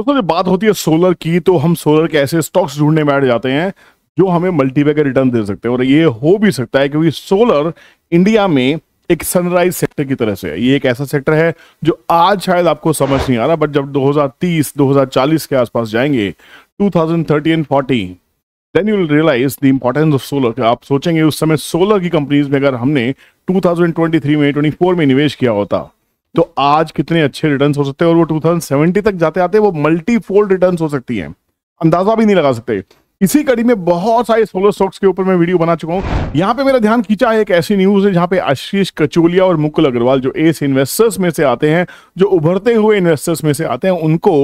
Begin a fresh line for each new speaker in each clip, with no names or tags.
दोस्तों जब बात होती है सोलर की तो हम सोलर के ऐसे स्टॉक्स ढूंढने में बैठ जाते हैं जो हमें मल्टीपे का रिटर्न दे सकते हैं और ये हो भी सकता है क्योंकि सोलर इंडिया में एक सनराइज सेक्टर की तरह से है ये एक ऐसा सेक्टर है जो आज शायद आपको समझ नहीं आ रहा बट जब 2030 2040 के आसपास जाएंगे 2030 and 40 then you realize the importance of solar आप सोचेंगे उस समय सोलर की कंपनीज में अगर हमने 2023 में 24 में निवेश किया होता तो आज कितने अच्छे रिटर्न हो सकते हैं और वो टू तक जाते आते वो मल्टी फोल्ड रिटर्न हो सकती है अंदाजा भी नहीं लगा सकते इसी कड़ी में बहुत सारे सोलर स्टॉक्स के ऊपर मैं वीडियो बना चुका हूँ यहाँ पे मेरा ध्यान खींचा है एक ऐसी न्यूज है जहाँ पे आशीष कचोलिया और मुकुल अग्रवाल जो एस इन्वेस्टर्स में से आते हैं जो उभरते हुए इन्वेस्टर्स में से आते हैं उनको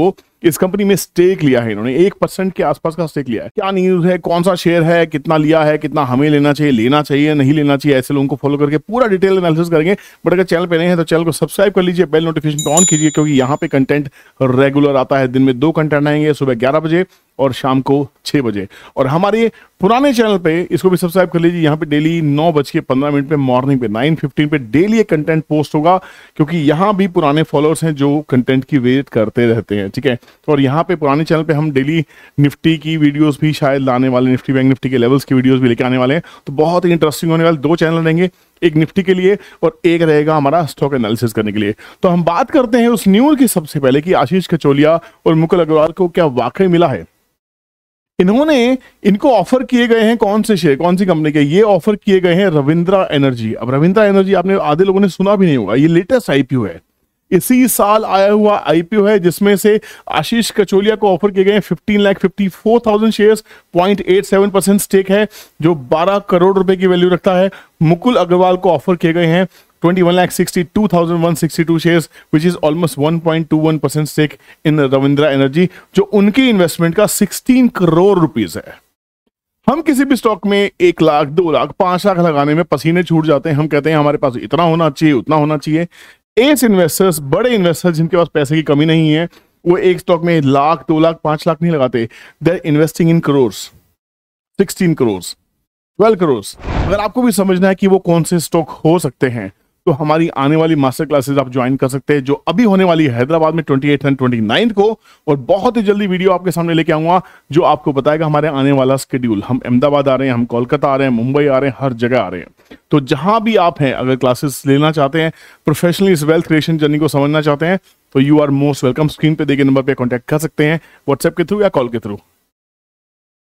इस कंपनी में स्टेक लिया है इन्होंने एक परसेंट के आसपास का स्टेक लिया है क्या न्यूज है कौन सा शेयर है कितना लिया है कितना हमें लेना चाहिए लेना चाहिए नहीं लेना चाहिए ऐसे लोगों को फॉलो करके पूरा डिटेल एनालिसिस करेंगे बट अगर चैनल पर नहीं है तो चैनल को सब्सक्राइब कर लीजिए बेल नोटिफिकेशन ऑन कीजिए क्योंकि यहाँ पे कंटेंट रेगुलर आता है दिन में दो कंटेंट आएंगे सुबह ग्यारह बजे और शाम को छः बजे और हमारे पुराने चैनल पे इसको भी सब्सक्राइब कर लीजिए यहाँ पे डेली नौ बज के पंद्रह मिनट पे मॉर्निंग पे नाइन फिफ्टीन पे डेली एक कंटेंट पोस्ट होगा क्योंकि यहाँ भी पुराने फॉलोअर्स हैं जो कंटेंट की वेट करते रहते हैं ठीक है तो और यहाँ पे पुराने चैनल पे हम डेली निफ्टी की वीडियोज भी शायद लाने वाले निफ्टी बैंक निफ्टी के लेवल्स की वीडियोज भी लेके आने वाले हैं तो बहुत ही इंटरेस्टिंग होने वाले दो चैनल रहेंगे एक निफ्टी के लिए और एक रहेगा हमारा स्टॉक एनालिसिस करने के लिए तो हम बात करते हैं उस न्यूज की सबसे पहले कि आशीष कचोलिया और मुकुल अग्रवाल को क्या वाकई मिला है इन्होंने इनको ऑफर किए गए हैं कौन से शेयर कौन सी कंपनी के ये ऑफर किए गए हैं रविंद्रा एनर्जी अब रविंद्रा एनर्जी आपने आधे लोगों ने सुना भी नहीं होगा ये लेटेस्ट आईपीओ है इसी साल आया हुआ आईपीओ है जिसमें से आशीष कचोलिया को ऑफर किए गए thousand lakh point eight seven percent stake है जो बारह करोड़ रुपए की वैल्यू रखता है मुकुल अग्रवाल को ऑफर किए गए हैं 21,62,162 shares which is almost 1.21 percent stake in Ravindra energy जो उनकी इन्वेस्टमेंट का 16 करोड़ रुपीस है हम किसी भी स्टॉक में एक लाख दो लाख पांच लाख लगाने में पसीने छूट जाते हैं हम कहते हैं हमारे पास इतना होना चाहिए उतना होना चाहिए एस इन्वेस्टर्स बड़े इन्वेस्टर्स जिनके पास पैसे की कमी नहीं है वो एक स्टॉक में लाख दो लाख पांच लाख नहीं लगाते they're investing in crores sixteen crores twelve crores अगर आपको भी समझना है कि वो कौन से स्टॉक हो सकते हैं तो हमारी आने वाली मास्टर क्लासेस आप ज्वाइन कर सकते हैं जो अभी होने वाली है हैदराबाद में ट्वेंटी एट एंड ट्वेंटी को और बहुत ही जल्दी वीडियो आपके सामने लेके आऊंगा जो आपको बताएगा हमारे आने वाला स्केड्यूल हम अहमदाबाद आ रहे हैं हम कोलकाता आ रहे हैं मुंबई आ रहे हैं हर जगह आ रहे हैं तो जहां भी आप हैं अगर क्लासेस लेना चाहते हैं प्रोफेशनली इस वेल्थ क्रिएशन जर्नी को समझना चाहते हैं तो you are most welcome screen पे देखे नंबर पे कॉन्टैक्ट कर सकते हैं व्हाट्सएप के थ्रू या कॉल के थ्रू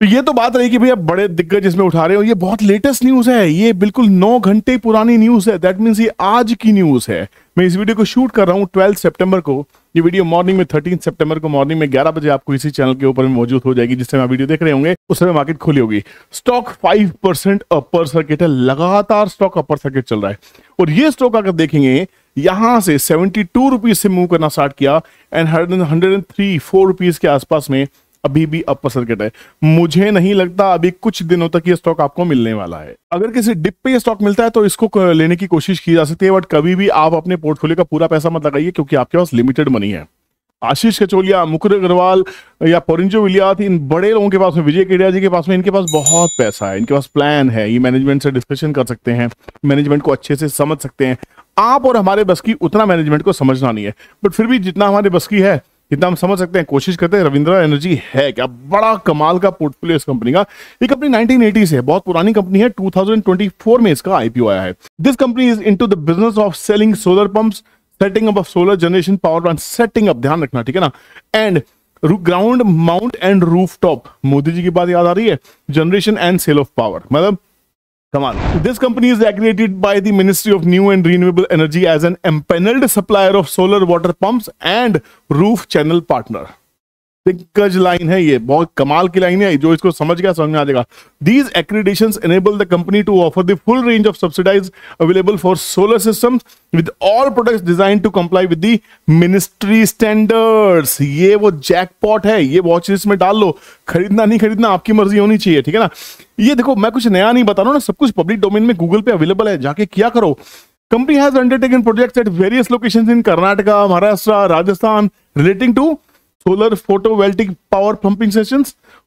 तो ये तो बात रही कि भैया बड़े दिग्गज इसमें उठा रहे हो ये बहुत लेटेस्ट न्यूज है ये बिल्कुल नौ घंटे पुरानी न्यूज है दैट मीन्स ये आज की न्यूज है मैं इस वीडियो को शूट कर रहा हूँ ट्वेल्थ सितंबर को ये वीडियो मॉर्निंग में थर्टीन सितंबर को मॉर्निंग में ग्यारह बजे आपको इसी चैनल के ऊपर में मौजूद हो जाएगी जिससे मैं आप वीडियो देख रहे होंगे उस समय मार्केट खुली होगी stock five percent upper circuit है लगातार स्टॉक अपर सर्किट चल रहा है और ये स्टॉक अगर देखेंगे यहां से सेवेंटी टू से मूव करना स्टार्ट किया and hundred and three four rupees के आसपास में अभी भी अपर सर्किट है मुझे नहीं लगता अभी कुछ दिनों तक ये स्टॉक आपको मिलने वाला है अगर किसी डिप पे ये स्टॉक मिलता है तो इसको लेने की कोशिश की जा सकती है बट कभी भी आप अपने पोर्टफोलियो का पूरा पैसा मत लगाइए क्योंकि आपके पास लिमिटेड मनी है आशीष कचोलिया मुकुर अग्रवाल या पोरिंजो विलियात इन बड़े लोगों के पास में विजय केडिया जी के पास में इनके पास बहुत पैसा है इनके पास प्लान है ये मैनेजमेंट से डिस्कशन कर सकते हैं मैनेजमेंट को अच्छे से समझ सकते हैं आप और हमारे बस की उतना मैनेजमेंट को समझना नहीं है बट फिर भी जितना हमारे बस की है इतना हम समझ सकते हैं कोशिश करते हैं रविंद्रा एनर्जी है क्या बड़ा कमाल का पोर्टफोलियो इस कंपनी का ये कंपनी 1980 से है बहुत पुरानी कंपनी है 2024 में इसका आईपीओ आया है this company is into the business of selling solar pumps setting up of solar generation power plant setting up ध्यान रखना ठीक है ना and ground mount and roof top Modi ji की बात याद आ रही है generation and sale of power मतलब Come on. This company is accredited by the Ministry of New and Renewable Energy as an empaneled supplier of solar water pumps and roof channel partner. दिग्गज line है ये बहुत कमाल की line है जो इसको समझ गया समझ में आ जाएगा these accreditation enable the company to offer the full range of subsidize available for solar system with all products design to comply with the ministry standards ये वो जैकपॉट है ये वॉच लिस्ट में डाल लो खरीदना नहीं खरीदना आपकी मर्जी होनी चाहिए ठीक है ना ये देखो मैं कुछ नया नहीं बता रहा हूँ ना सब कुछ पब्लिक डोमेन में गूगल पे अवेलेबल है जाके क्या करो company has undertaken projects at various locations in Karnataka Maharashtra Rajasthan relating to solar photovoltaic pumping pumping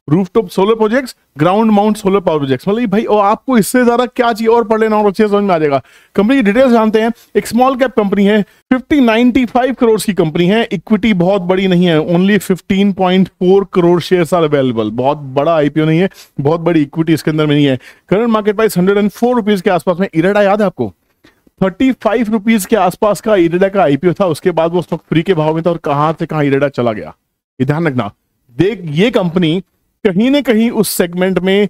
roof top solar project ground mount solar power project मतलब भाई और आपको इससे ज्यादा क्या चाहिए और पढ़ लेना और अच्छे समझ में आ जाएगा कंपनी की डिटेल्स जानते हैं एक स्मॉल कैप कंपनी है 5095 करोड़ की कंपनी है इक्विटी बहुत बड़ी नहीं है only 15.4 crore share are available बहुत बड़ा आईपीओ नहीं है बहुत बड़ी इक्विटी इसके अंदर में नहीं है current market price hundred and four rupees के आसपास में इराडा याद है आपको थर्टी फाइव रुपीज के आसपास का इरेडा का आईपीओ था उसके बाद वो स्टॉक फ्री के भाव में था और कहां से कहां इरेडा चला गया ये ध्यान रखना देख ये कंपनी कहीं ना कहीं उस सेगमेंट में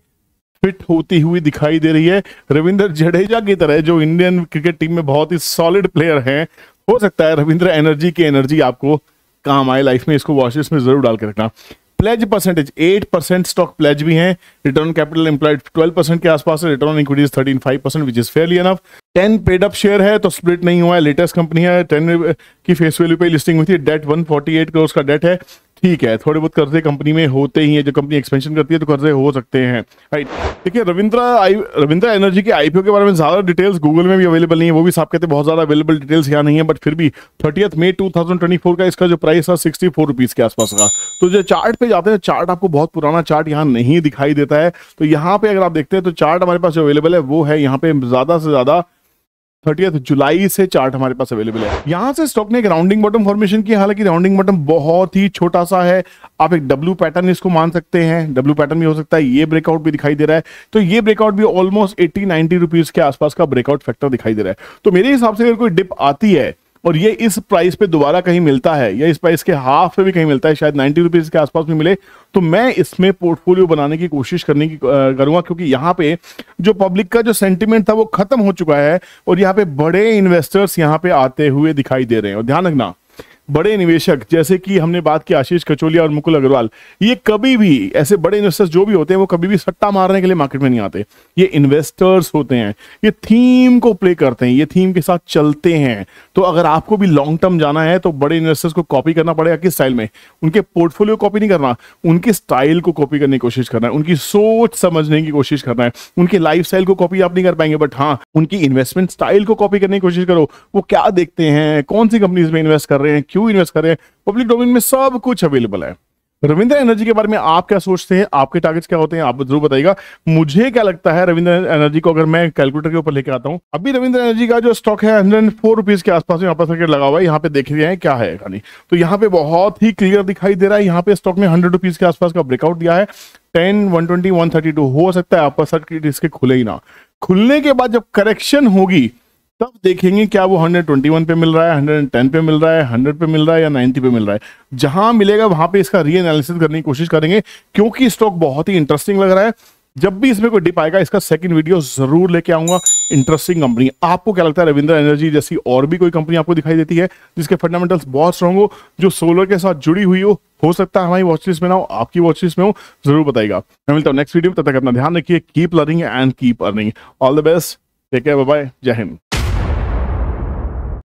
फिट होती हुई दिखाई दे रही है रविंद्र जडेजा की तरह जो इंडियन क्रिकेट टीम में बहुत ही सॉलिड प्लेयर हैं हो सकता है रविंद्र एनर्जी की एनर्जी आपको काम आए लाइफ में इसको वॉशिस में जरूर डाल के रखना pledge percentage eight percent stock pledge भी हैं return capital employed twelve percent के आसपास है return equity thirteen five percent which is fairly enough ten paid up share है तो स्प्लिट नहीं हुआ है लेटेस्ट कंपनी है टेन की फेस वैल्यू पे लिस्टिंग हुई थी डेट वन फोर्टी एट का डेट है ठीक है थोड़े बहुत कर्जे कंपनी में होते ही है जो कंपनी एक्सपेंशन करती है तो कर्जे हो सकते हैं राइट देखिए रविंद्रा आई रविंद्रा एनर्जी के आईपीओ के बारे में ज़्यादा डिटेल्स गूगल में भी अवेलेबल नहीं है वो भी साफ कहते बहुत ज़्यादा अवेलेबल डिटेल्स यहाँ नहीं है बट फिर भी थर्टीथ मे टू का इसका जो प्राइस था सिक्सटी के आसपास का तो जो चार्ट पे जाते हैं चार्ट आपको बहुत पुराना चार्ट यहाँ नहीं दिखाई देता है तो यहाँ पे अगर आप देखते हैं तो चार्ट हमारे पास जो अवेलेबल है वो है यहाँ पे ज़्यादा से ज़्यादा थर्टियथ जुलाई से चार्ट हमारे पास अवेलेबल है यहां से स्टॉक ने एक राउंडिंग बॉटम फॉर्मेशन की हालांकि राउंडिंग बॉटम बहुत ही छोटा सा है आप एक डब्ल्यू पैटर्न इसको मान सकते हैं डब्ल्यू पैटर्न भी हो सकता है ये ब्रेकआउट भी दिखाई दे रहा है तो ये ब्रेकआउट भी ऑलमोस्ट एट्टी नाइनटी रुपीज के आसपास का ब्रेकआउट फैक्टर दिखाई दे रहा है तो मेरे हिसाब से अगर कोई डिप आती है और ये इस प्राइस पे दोबारा कहीं मिलता है या इस प्राइस के हाफ पे भी कहीं मिलता है शायद नाइन्टी रुपीज़ के आसपास भी मिले तो मैं इसमें पोर्टफोलियो बनाने की कोशिश करने की करूंगा क्योंकि यहाँ पे जो पब्लिक का जो सेंटिमेंट था वो खत्म हो चुका है और यहाँ पे बड़े इन्वेस्टर्स यहाँ पे आते हुए दिखाई दे रहे हैं और ध्यान रखना बड़े निवेशक जैसे कि हमने बात की आशीष कचोलिया और मुकुल अग्रवाल ये कभी भी ऐसे बड़े इन्वेस्टर्स जो भी होते हैं वो कभी भी सट्टा मारने के लिए मार्केट में नहीं आते ये इन्वेस्टर्स होते हैं ये थीम को प्ले करते हैं ये थीम के साथ चलते हैं तो अगर आपको भी लॉन्ग टर्म जाना है तो बड़े इन्वेस्टर्स को कॉपी करना पड़ेगा किस स्टाइल में उनके पोर्टफोलियो कॉपी नहीं करना उनके स्टाइल को कॉपी करने की कोशिश करना है उनकी सोच समझने की कोशिश करना है उनके लाइफ को कॉपी आप नहीं कर पाएंगे बट हाँ उनकी इन्वेस्टमेंट स्टाइल को कॉपी करने की कोशिश करो वो क्या देखते हैं कौन सी कंपनीज में इन्वेस्ट कर रहे हैं क्यों क्यों इन्वेस्ट करें पब्लिक डोमेन में सब कुछ अवेलेबल है रविंद्र एनर्जी के बारे में आप क्या सोचते हैं आपके टारगेट्स क्या होते हैं आप जरूर बताइएगा मुझे क्या लगता है रविंद्र एनर्जी को अगर मैं कैलकुलेटर के ऊपर लेकर आता हूं अभी रविंद्र एनर्जी का जो स्टॉक है हंड्रेड फोर रुपीज के आसपास यहाँ पर सर्किट लगा हुआ है यहाँ पे देख रहे हैं क्या है कहानी तो यहाँ पे बहुत ही क्लियर दिखाई दे रहा है यहाँ पे स्टॉक ने हंड्रेड रुपीज के आसपास का ब्रेकआउट दिया है ten one twenty one thirty two हो सकता है आपका सर्किट इसके खुले ही ना खुलने के बाद जब करेक्शन होगी तब देखेंगे क्या वो 121 पे मिल रहा है 110 पे मिल रहा है 100 पे मिल रहा है या 90 पे मिल रहा है जहां मिलेगा वहां पे इसका री एनालिसिस करने की कोशिश करेंगे क्योंकि स्टॉक बहुत ही इंटरेस्टिंग लग रहा है जब भी इसमें कोई डिप आएगा इसका सेकंड वीडियो जरूर लेके आऊंगा इंटरेस्टिंग कंपनी आपको क्या लगता है रविंद्र एनर्जी जैसी और भी कोई कंपनी आपको दिखाई देती है जिसके फंडामेंटल्स बहुत स्ट्रॉग हो जो सोलर के साथ जुड़ी हुई हो हो सकता है हमारी वॉचलिस्ट में ना हो आपकी वॉचलिस्ट में हो जरूर बताएगा मैं मिलता हूँ नेक्स्ट वीडियो में तब तक अपना ध्यान रखिए keep learning and keep earning all the best ठीक है बाय जय हिंद